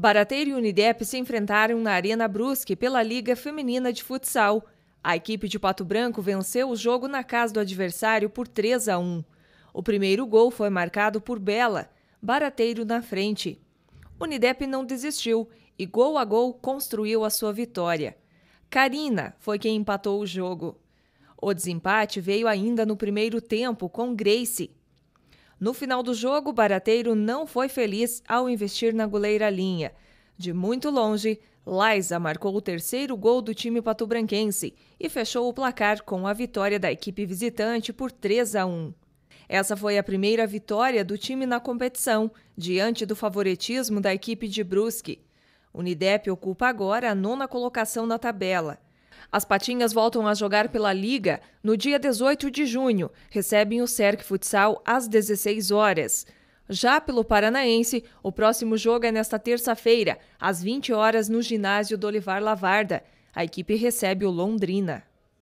Barateiro e Unidep se enfrentaram na Arena Brusque pela Liga Feminina de Futsal. A equipe de Pato Branco venceu o jogo na casa do adversário por 3 a 1. O primeiro gol foi marcado por Bela, Barateiro na frente. Unidep não desistiu e gol a gol construiu a sua vitória. Karina foi quem empatou o jogo. O desempate veio ainda no primeiro tempo com Grace, no final do jogo, o barateiro não foi feliz ao investir na goleira linha. De muito longe, Liza marcou o terceiro gol do time patubranquense e fechou o placar com a vitória da equipe visitante por 3 a 1. Essa foi a primeira vitória do time na competição, diante do favoritismo da equipe de Brusque. O Nidep ocupa agora a nona colocação na tabela. As Patinhas voltam a jogar pela Liga no dia 18 de junho. Recebem o Cerc Futsal às 16 horas. Já pelo Paranaense, o próximo jogo é nesta terça-feira, às 20 horas, no ginásio do Olivar Lavarda. A equipe recebe o Londrina.